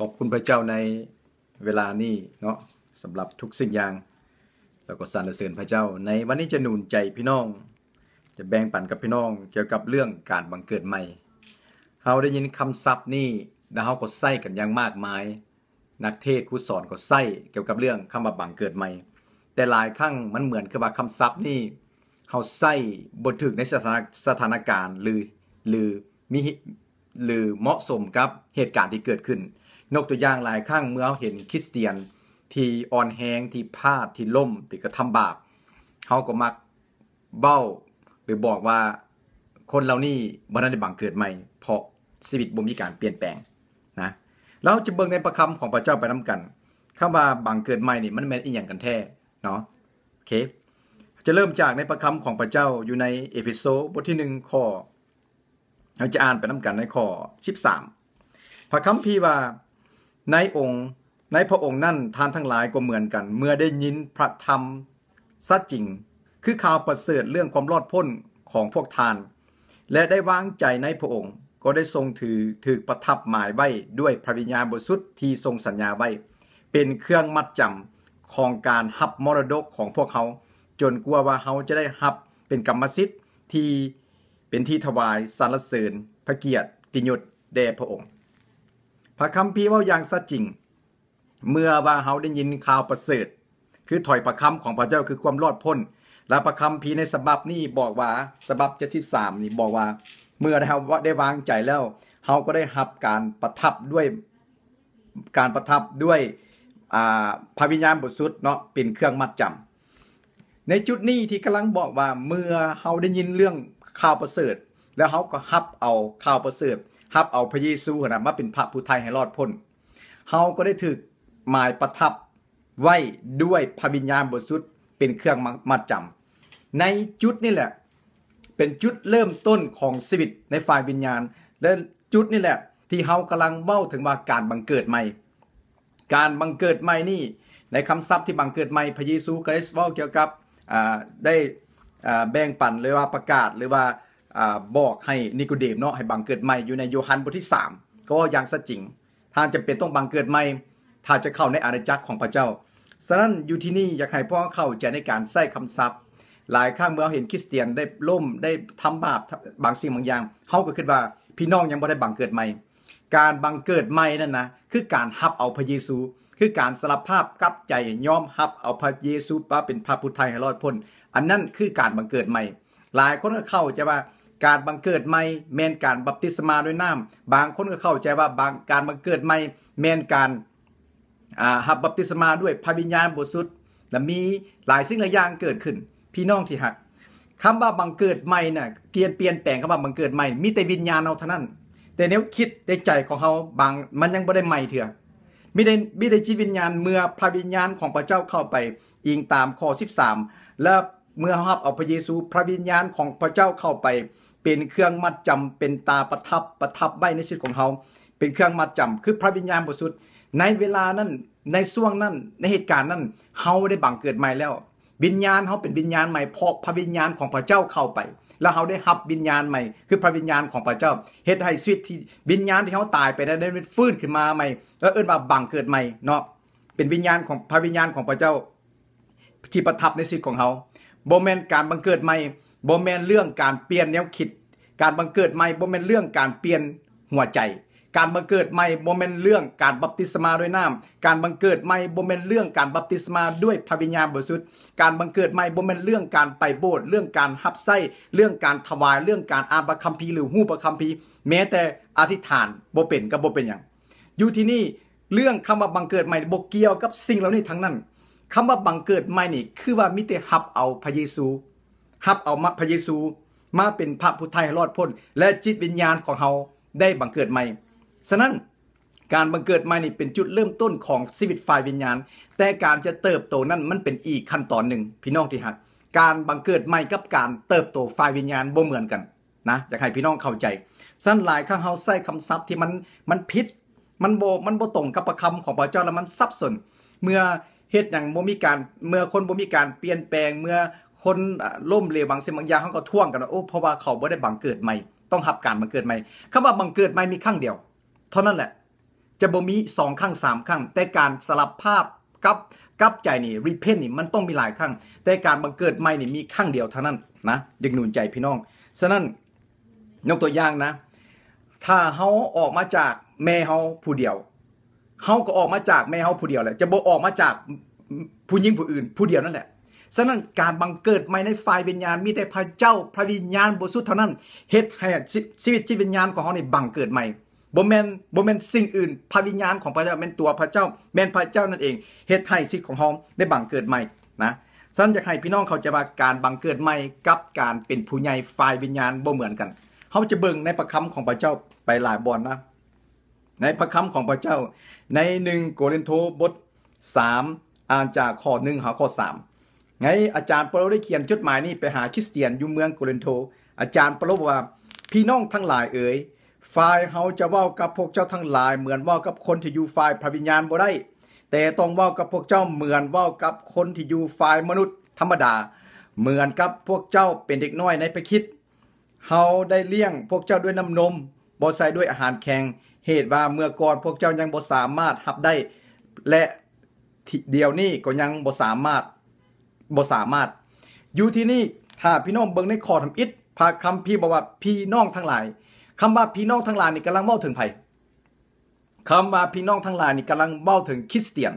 ขอบคุณพระเจ้าในเวลานี้เนาะสำหรับทุกสิ่งอย่างแล้วก็สรรเสริญพระเจ้าในวันนี้จะหนุนใจพี่น้อง จะแบ่งปันกับพี่น้องเกี่ยวกับเรื่องการบังเกิดใหม่เขาได้ยินคำศัพท์นี่แล้วเขาก็ใส่กันอย่างมากมาย นักเทศครูสอนก็ใส่เกี่ยวกับเรื่องคำว่าบังเกิดใหม่ แต่หลายครั้งมันเหมือนกับว่าคำศัพท์นี่เขาใส่บทถึกในสถานสถานการณ์หรือหรือมีหรือเหมาะสมกับเหตุการณ์ที่เกิดขึ้นนกตัวอย่างหลายครั้งเมื่อเห็นคริสเตียน ที่อ่อนแหงที่พลาด ที่ล่มที่กระทำบาปเขาก็มักเบ้า หรือบอกว่าคนเรานี้บรรัดาบังเกิดใหม่เพราะชีวิตบ่มีการเปลี่ยนแปลงนะเราจะเบิ่งในประคำของพระเจ้าไปน้ากัน คำว่าบังเกิดใหม่นี่มันแม่นอีหยังกันแท้เนาะโอเคจะเริ่มจากในประคำของพระเจ้าอยู่ในเอเฟโซบทที่1ข้อเราจะอ่านไปน้ากันในข้อ13พระคัมภีร์ว่าในองค์ในพระองค์นั่นท่านทั้งหลายก็เหมือนกัน เมื่อได้ยินพระธรรมสัจจริง คือข่าวประเสริฐเรื่องความรอดพ้นของพวกท่าน และได้วางใจในพระองค์ ก็ได้ทรงถือถือประทับหมายไว้ด้วยพระวิญญาณบริสุทธิ์ที่ทรงสัญญาไว้ เป็นเครื่องมัดจำของการหับมรดกของพวกเขา จนกลัวว่าเขาจะได้หับเป็นกรรมสิทธิ์ที่เป็นที่ถวายสรรเสริญพระเกียรติิยศแด่พระองค์พระคำพีว่าอย่างซะจริง เมื่อว่าเฮาได้ยินข่าวประเสริฐ คือถอยประคำของพระเจ้าคือความรอดพ้น และประคำพีในสบับนี่บอกว่าสบับเจ็ดสิบสามนี่บอกว่า เมื่อเ่าได้วางใจแล้ว เฮาก็ได้หับการประทับด้วยการประทับด้วยพระวิญญาณบทสุดเนาะเป็นเครื่องมัดจำ ในจุดนี้ที่กำลังบอกว่า เมื่อเฮาได้ยินเรื่องข่าวประเสริฐ แล้วเฮาก็ฮับเอาข่าวประเสริฐฮับเอาพระเยซูนะมาเป็นพระผู้ไทยให้รอดพ้น เฮา ก็ได้ถึกหมายประทับไว้ด้วยพระวิญญาณบริสุทธิ์เป็นเครื่องมัดจำ ในจุดนี่แหละเป็นจุดเริ่มต้นของชีวิตในฝ่ายวิญญาณและจุดนี่แหละที่เฮากำลังเว้าถึงว่าการบังเกิดใหม่ การบังเกิดใหม่นี่ในคำศัพท์ที่บังเกิดใหม่พระเยซูคริสต์เว้าเกี่ยวกับได้แบ่งปันหรือว่าประกาศหรือว่าบอกให้นิโคเดมเนาะให้บังเกิดใหม่อยู่ในโยฮันบทที่3ก็ยังสัจจริง ท่านจะเป็นต้องบังเกิดใหม่ ถ้าจะเข้าในอาณาจักรของพระเจ้าฉะนั้น อยู่ที่นี่อยากให้พ่อเข้าใจในการใส่คำศัพท์หลายข้างเมื่อเห็นคริสเตียนได้ล่มได้ทำบาปบางสิ่งบางอย่างเฮาก็คิดว่า พี่น้องยังบ่ได้บังเกิดใหม่ การบังเกิดใหม่นั่นนะคือการฮับเอาพระเยซู คือการสารภาพกับใจยอมฮับเอาพระเยซูมาเป็นพระพุทธไทยให้รอดพ้นอันนั้นคือการบังเกิดใหม่ หลายคนก็เข้าใจว่าการบังเกิดใหม่แมนการบัพติศมาด้วยน้ำบางคนก็เข้าใจว่าบางการบังเกิดใหม่แมนการหับบัพติศมาด้วยพระวิญญาณบริสุทธิ์และมีหลายสิ่งหลายอย่างเกิดขึ้น พี่น้องที่หักคำว่าบังเกิดใหม่น่ะเปลี่ยนเปลี่ยนแปลงคำว่าบังเกิดใหม่ มีแต่วิญญาณเอาเท่านั้น แต่แนวคิดในใจของเขาบางมันยังบ่ได้ใหม่เถื่อมีได้มีได้จิตวิญญาณเมื่อพระวิญญาณของพระเจ้าเข้าไป อิงตามข้อ13 และเมื่อรับเอาพระเยซูพระวิญญาณของพระเจ้าเข้าไป เป็นเครื่องมัดจำเป็นตาประทับประทับใบในชีวิตของเขาเป็นเครื่องมัดจำ คือพระวิญญาณบริสุทธิ์ในเวลานั้นในช่วงนั้นในเหตุการณ์นั้นเขาได้บังเกิดใหม่แล้ว วิญญาณเขาเป็นวิญญาณใหม่เพราะพระวิญญาณของพระเจ้าเข้าไปแล้วเขาได้รับวิญญาณใหม่ คือพระวิญญาณของพระเจ้าเหตุให้ชีวิตที่วิญญาณที่เขาตายไปได้ได้ฟื้นขึ้นมาใหม่แล้วเอิ้นว่าบังเกิดใหม่เนาะเป็นวิญญาณของพระวิญญาณของพระเจ้าที่ประทับในชีวิตของเขาโบแมนการบังเกิดใหม่โบแมนเรื่องการเปลี่ยนแนวคิด การบังเกิดใหม่โบแมนเรื่องการเปลี่ยนหัวใจ การบังเกิดใหม่โบแมนเรื่องการบัพติศมาด้วยน้ำการบังเกิดใหม่โบแมนเรื่องการบัพติศมาด้วยพระวิญญาณบริสุทธิ์การบังเกิดใหม่โบแมนเรื่องการไปโบสถ์เรื่องการหับไส้เรื่องการถวายเรื่องการอ่านพระคัมภีร์หรือหู้พระคัมภีร์แม้แต่อธิษฐานโบเป็นกับโบเป็นอย่างอยู่ที่นี่เรื่องคำว่าบังเกิดใหม่บกเกี่ยวกับสิ่งเหล่านี้ทั้งนั้นคำว่าบังเกิดใหม่นี่คือว่ามิเตหับเอาพระเยซูหับเอามาพระเยซู มาเป็นพระผู้ไทยรอดพ้นและจิตวิญญาณของเราได้บังเกิดใหม่ฉะนั้นการบังเกิดใหม่นี่เป็นจุดเริ่มต้นของชีวิตฝ่ายวิญญาณ แต่การจะเติบโตนั้นมันเป็นอีกขั้นตอนหนึ่งพี่น้องที่หักการบังเกิดใหม่กับการเติบโตฝ่ายวิญญาณบ่เหมือนกันนะอยากให้พี่น้องเข้าใจสั้นหลายข้างเฮาใส่คำศัพท์ที่มันมันพิษมันโบมันโบตรงกับประคำของพระเจ้าแล้วมันสับสนเมื่อเฮ็ดอย่างบ่มีการเมื่อคนบ่มีการเปลี่ยนแปลงเมื่อคนล่มเหลวบางสิ่งบางอย่างเฮาก็ท่วงกันว่าโอ้เพราะว่าเขาบ่ได้บังเกิดใหม่ ต้องรับการบังเกิดใหม่คำว่าบังเกิดใหม่มีครั้งเดียว เท่านั้นแหละจะบ่มี2ครั้ง3ครั้งแต่การสลับภาพกับกับใจนี่รีเพนนี่มันต้องมีหลายครั้งแต่การบังเกิดใหม่นี่มีครั้งเดียวเท่านั้นนะยังหนุนใจพี่น้องฉะนั้นยกตัวอย่างนะ ถ้าเฮาออกมาจากแม่เฮาผู้เดียวเฮาก็ออกมาจากแม่เฮาผู้เดียวแหละจะบ่ออกมาจากผู้หญิงผู้อื่น ผู้เดียวนั่นแหละ ฉะนั้นการบังเกิดใหม่ในฝ่ายวิญญาณมีแต่พระเจ้าพระวิญญาณบริสุทธิ์เท่านั้นเฮ็ดให้ชีวิตจิตวิญญาณของเฮานี่บังเกิดใหม่บ่แม่นบ่แม่นสิ่งอื่น พระวิญญาณของพระเจ้าแม่นตัวพระเจ้า แม่นพระเจ้านั่นเองเฮ็ดให้ชีวิตของเฮาได้บังเกิดใหม่นะ ฉะนั้นอยากให้พี่น้องเข้าใจว่าการบังเกิดใหม่กับการเป็นผู้ใหญ่ฝ่ายวิญญาณบ่เหมือนกันเฮาจะเบิ่งในพระคำของพระเจ้าไปหลายบอนนะ ในพระคำของพระเจ้าในหนึ่งโกรินโทบทสามอ่านจากข้อหนึ่งหาข้อสามไงอาจารย์เปโลได้เขียนจดหมายนี้ ไปหาคริสเตียนอยู่เมืองโกรินโทอาจารย์เปโลบอกว่าพี่น้องทั้งหลายเอ๋ย ฝ่ายเฮาจะว่ากับพวกเจ้าทั้งหลาย เหมือนว่ากับคนที่อยู่ฝ่ายพระวิญญาณบ่ได้ แต่ต้องว่ากับพวกเจ้า เหมือนว่ากับคนที่อยู่ฝ่ายมนุษย์ธรรมดาเหมือนกับพวกเจ้าเป็นเด็กน้อยในไปคิดเฮาได้เลี้ยงพวกเจ้าด้วยน้ำนมบ่ใส่ด้วยอาหารแข็งเหตุว่าเมื่อก่อนพวกเจ้ายังบ่สามารถหับได้ และเดียวนี้ก็ยังบ่สามารถบ่สามารถ อยู่ที่นี่ถ้าพี่น้องเบิ่งในข้อทำอิดพาคำพี่บอกว่าพี่น้องทั้งหลาย คำว่าพี่น้องทั้งหลายนี่กำลังเว้าถึงไผคำว่าพี่น้องทั้งหลายนี่กำลังเว้าถึงคริสเตียน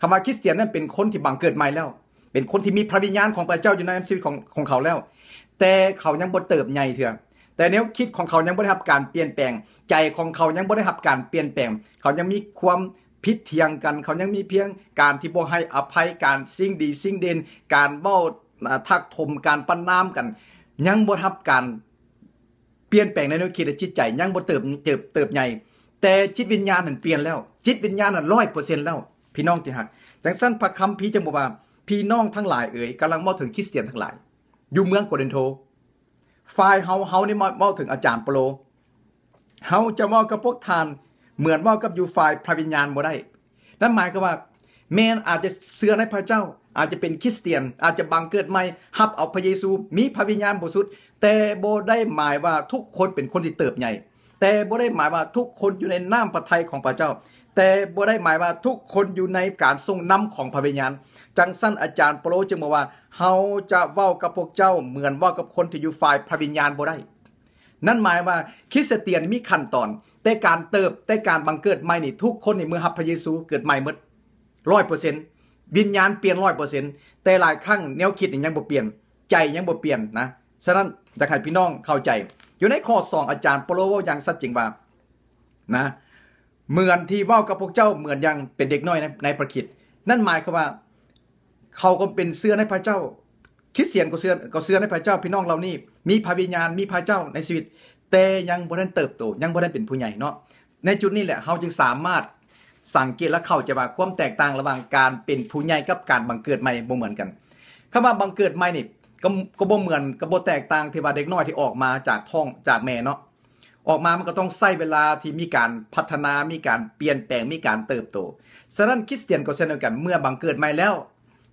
คำว่าคริสเตียนนั้นเป็นคนที่บังเกิดใหม่แล้ว เป็นคนที่มีพระวิญญาณของพระเจ้าอยู่ในชีวิตของของเขาแล้วแต่เขายังบ่เติบใหญ่เถื่อแต่แนวคิดของเขายังไม่ได้รับการเปลี่ยนแปลงใจของเขายังไม่ได้รับการเปลี่ยนแปลง เขายังมีความพิษเทียงกัน เขายังมีเพียงการที่บ่ให้อภัยการสิ่งดีสิ่งเด่นการเบ้าทักทมการปั้นน้ำกันยังบ่ทับการ เปลี่ยนแปลงในแนวคิดและจิตใจยังบ่เติบเติบเติบใหญ่แต่จิตวิญญาณนั้นเปลี่ยนแล้ว จิตวิญญาณนั้นร้อยเปอร์เซ็นต์แล้ว พี่น้องที่หักจังสั้นพระคำพี่จะบอกว่า พี่น้องทั้งหลายเอ๋ยกำลังมอถึงคริสเตียนทั้งหลาย อยู่เมืองโกเดนโทฝ่ายเฮาเฮานี่เมาถึงอาจารย์โปโล เฮาจะว่ากับพวกทานเหมือนว่ากับอยู่ฝ่ายพระวิญญาณบ่ได้ นั่นหมายก็ว่าแมนอาจจะเสื่อในพระเจ้า อาจจะเป็นคริสเตียน อาจจะบังเกิดใหม่ฮับเอาพระเยซู มีพระวิญญาณบริสุทธิ์แต่โบได้หมายว่าทุกคนเป็นคนที่เติบใหญ่ แต่โบได้หมายว่าทุกคนอยู่ในน้ำพระทัยของพระเจ้าแต่บ่ได้หมายว่าทุกคนอยู่ในการทรงนำของพระวิญญาณ จังสั้นอาจารย์โปโลจึงบอกว่าเฮาจะเว้ากับพวกเจ้าเหมือนเว้ากับคนที่อยู่ฝ่ายพระวิญญาณบ่ได้ นั่นหมายว่าคริสเตียนมีขั้นตอน แต่การเติบแต่การบังเกิดใหม่นี่ทุกคนในเมื่อับพระเยซูเกิดใหม่หมดร้อยเปอร์เซ็นต์วิญญาณเปลี่ยนร้อยเปอร์เซ็นต์แต่หลายครั้งแนวคิดยังบ่เปลี่ยน ใจยังบ่เปลี่ยนนะฉะนั้นอยากให้พี่น้องเข้าใจ อยู่ในข้อสองอาจารย์โปโลว่าอย่างสัจจริงว่านะเหมือนที่ว่ากับพวกเจ้าเหมือนยังเป็นเด็กน้อยในประคิดนั่นหมายความว่า เขาก็เป็นเสื้อในพระเจ้าคิดเสียนก็เสื้อก็เสื้อในพระเจ้าพี่น้องเรานี่มีพระวิญญาณมีพระเจ้าในชีวิต แต่ยังบ่ได้เติบโตยังบ่ได้เป็นผู้ใหญ่เนาะในจุดนี้แหละเขาจึงสามารถสังเกตและเข้าใจว่าความแตกต่างระหว่างการเป็นผู้ใหญ่กับการบังเกิดใหม่บ่เหมือนกัน คำว่าบังเกิดใหม่นี่ก็ก็บ่เหมือนกับบ่แตกต่างที่ว่าเด็กน้อยที่ออกมาจากท้องจากแม่เนาะออกมามันก็ต้องใช้เวลาที่มีการพัฒนา มีการเปลี่ยนแปลง มีการเติบโต ฉะนั้นคริสเตียนก็เช่นเดียวกัน เมื่อบังเกิดใหม่แล้ว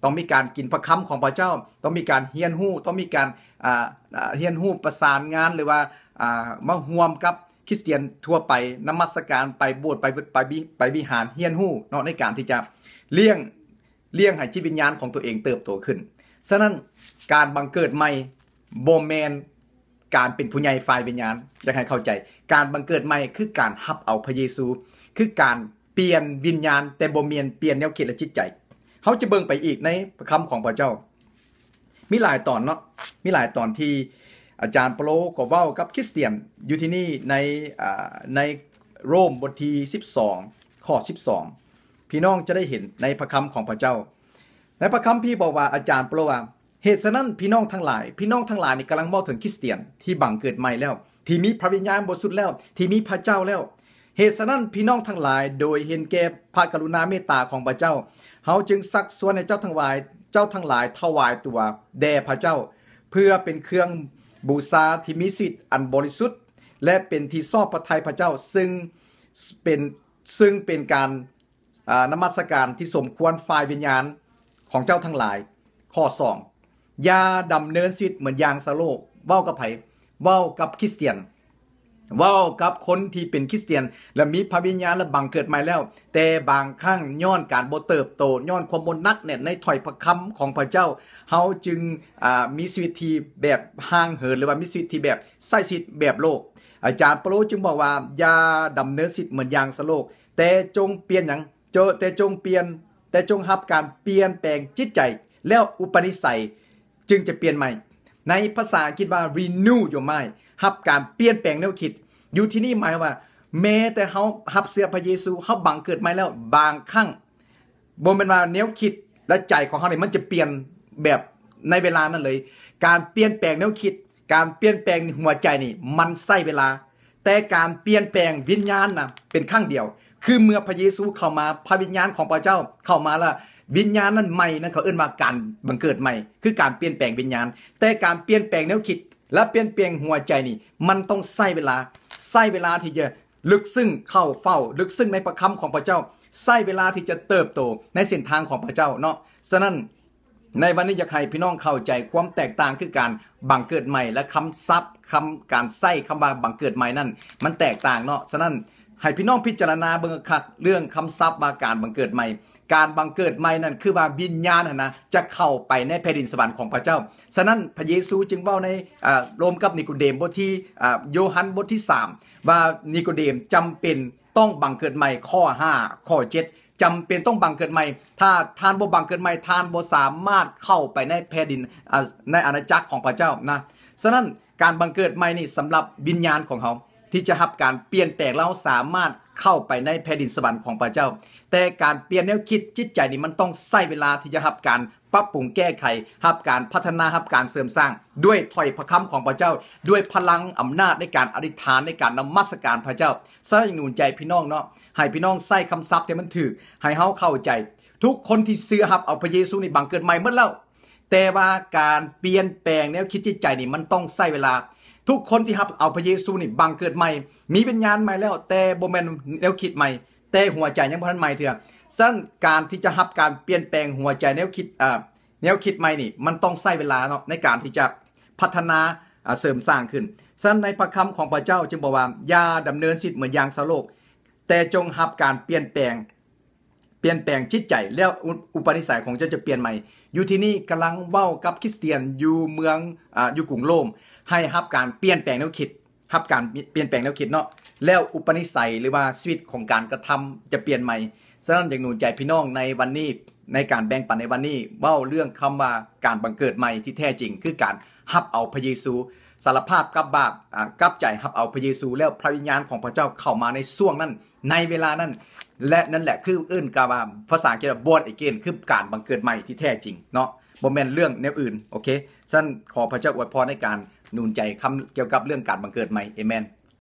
ต้องมีการกินพระคำของพระเจ้า ต้องมีการเฮียนหู้ ต้องมีการเฮียนหู้ประสานงาน หรือว่ามาห่วมกับคริสเตียนทั่วไปนมัสการไปบวชไปไปไปวิหารเฮียนหู้เนาะในการที่จะเลี้ยงเลี้ยงให้จิตวิญญาณของตัวเองเติบโตขึ้นฉะนั้นการบังเกิดใหม่โบแมนการเป็นผู้ใหญ่ฝ่ายวิญญาณ อยากให้เข้าใจ การบังเกิดใหม่คือการฮับเอาพระเยซู คือการเปลี่ยนวิญญาณ แต่บ่เมียนเปลี่ยนแนวคิดและจิตใจ เขาจะเบิ่งไปอีกในคำของพระเจ้า มีหลายตอนเนาะมีหลายตอนที่อาจารย์เปโลก็เว้ากับคริสเตียนอยู่ที่นี่ในในโรมบทที่ 12 ข้อ 12 พี่น้อง จะได้เห็นในพระคำของพระเจ้า ในพระคำพี่บอกว่าอาจารย์เปโลว่าเหตุฉะนั้นพี่น้องทั้งหลาย พี่น้องทั้งหลายนี่กำลังมองถึงคริสเตียนที่บังเกิดใหม่แล้ว ที่มีพระวิญญาณบริสุทธิ์แล้ว ที่มีพระเจ้าแล้ว เหตุฉะนั้นพี่น้องทั้งหลายโดยเห็นแก่พระกรุณาเมตตา ของพระเจ้าเขาจึงซักส่วนในเจ้าทั้งหลายเจ้าทั้งหลายถวายตัวแด่พระเจ้า เพื่อเป็นเครื่องบูชาที่มีสิทธิ์อันบริสุทธิ์ และเป็นที่ชอบพระทัยพระเจ้าซึ่งเป็นซึ่งเป็นการนมัสการที่สมควรฝ่ายวิญญาณของเจ้าทั้งหลายข้อสองยาดำเนินชีวิตเหมือนยางสโลก เว้ากับไผเว้ากับคริสเตียน เว้ากับคนที่เป็นคริสเตียน และมีพระวิญญาณและบังเกิดใหม่แล้ว แต่บางครั้งย้อนการบ่เติบโต ย้อนความบนนักเนี่ยในถอยพระคำของพระเจ้าเฮาจึงมีชีวิตที่แบบห่างเหินหรือว่ามีชีวิตที่แบบใส่ชีวิตแบบโลก อาจารย์เปโลจึงบอกว่าอย่าดำเนินชีวิตเหมือนยางสโลก แต่จงเปลี่ยนหยังแต่จงเปลี่ยน แต่จงรับการเปลี่ยนแปลงจิตใจแล้วอุปนิสัยจึงจะเปลี่ยนใหม่ ในภาษาอังกฤษว่า renew your mind ฮับการเปลี่ยนแปลงแนวคิด อยู่ที่นี่หมายว่า แม้แต่เขาฮับเสื้อพระเยซูเขาบังเกิดใหม่แล้วบางครั้งบ่เป็นว่าแนวคิดและใจของเขาเนี่ยมันจะเปลี่ยนแบบในเวลานั้นเลย การเปลี่ยนแปลงแนวคิด การเปลี่ยนแปลงหัวใจนี่มันใช้เวลา แต่การเปลี่ยนแปลงวิญญาณนะเป็นข้างเดียว คือเมื่อพระเยซูเข้ามาพระวิญญาณของพระเจ้าเข้ามาแล้ววิญญาณนั้นใหม่นั้นเขาเอื้นว่าการบังเกิดใหม่ คือการเปลี่ยนแปลงวิญญาณ แต่การเปลี่ยนแปลงแนวคิดและเปลี่ยนแปลงหัวใจนี่ มันต้องใส้เวลาใส้เวลาที่จะลึกซึ้งเข้าเฝ้า ลึกซึ้งในประคำของพระเจ้าใส้เวลาที่จะเติบโตในเส้นทางของพระเจ้าเนาะฉะนั้นในวันนี้อยากให้พี่น้องเข้าใจความแตกต่างคือการบังเกิดใหม่ และคำซับคำการไส้คำว่าบังเกิดใหม่นั่น มันแตกต่างเนาะฉะนั้นให้พี่น้องพิจารณาเบื้องคักเรื่องคำซับว่าการบังเกิดใหม่การบังเกิดใหม่นั่นคือว่าวิญญาณนะจะเข้าไปในแผ่นดินสวรรค์ของพระเจ้า ฉะนั้นพระเยซูจึงเว้าในโรมกับนิโคเดมบทที่โยฮันบทที่ 3 ว่านิโคเดมจำเป็นต้องบังเกิดใหม่ข้อ5ข้อ7จำเป็นต้องบังเกิดใหม่ถ้าทานบ่บังเกิดใหม่ทานบ่สามารถเข้าไปในแผ่นดินในอาณาจักรของพระเจ้านะฉะนั้นการบังเกิดใหม่นี่สำหรับวิญญาณของเขาที่จะรับการเปลี่ยนแปลงเราสามารถเข้าไปในแผ่นดินสวรรค์ของพระเจ้า แต่การเปลี่ยนแนวคิดจิตใจนี่มันต้องใช้เวลาที่จะรับการปรับปรุงแก้ไขรับการพัฒนา รับการเสริมสร้าง ด้วยถ้อยพระคำของพระเจ้า ด้วยพลังอำนาจในการอธิษฐานในการนมัสการพระเจ้าสร้างหนุนใจพี่น้องเนาะ ให้พี่น้องใส่คำศัพท์ที่มันถูกให้เฮาเข้าใจ ทุกคนที่เสื้อหับเอาพระเยซูในบังเกิดใหม่เมื่อเล่าแต่ว่าการเปลี่ยนแปลงแนวคิดจิตใจนี่มันต้องใช้เวลาทุกคนที่ฮับเอาพระเยซูนี่บังเกิดใหม่ มีวิญญาณใหม่แล้วแต่บ่แม่นแนวคิดใหม่ แต่หัวใจยังบ่ทันใหม่เถื่อสั้นการที่จะฮับการเปลี่ยนแปลงหัวใจแนวคิดอ่าแนวคิดใหม่นี่มันต้องใช้เวลาเนาะในการที่จะพัฒนาเสริมสร้างขึ้นสั้นในพระคำของพระเจ้าจึงบอกว่าอย่าดำเนินสิทธิ์เหมือนยางสโลก แต่จงฮับการเปลี่ยนแปลงเปลี่ยนแปลงจิตใจแล้วอุปนิสัยของเจ้าจะเปลี่ยนใหม่ อยู่ที่นี่กำลังเว้ากับคริสเตียนอยู่เมืองออยู่กรุงโรมให้รับการเปลี่ยนแปลงแนวคิดรับการเปลี่ยนแปลงแนวคิดเนาะแล้วอุปนิสัยหรือว่าชีวิตของการกระทำจะเปลี่ยนใหม่ฉะนั้นอย่างหนุนใจพี่น้องในวันนี้ในการแบ่งปันในวันนี้ เว้าเรื่องคำว่าการบังเกิดใหม่ที่แท้จริง คือการฮับเอาพระเยซูสารภาพกับบาปกับใจฮับเอาพระเยซู แล้วพระวิญญาณของพระเจ้าเข้ามาในช่วงนั้น ในเวลานั้น และนั่นแหละคืออื้นกาบาภาษาอังกฤษบอดอีกเกนคือการบังเกิดใหม่ที่แท้จริงเนาะบ่แม่นเรื่องแนวอื่นโอเคสั้นขอพระเจ้าอวยพรในการนูนใจคำเกี่ยวกับเรื่องการบังเกิดใหม่เอเมน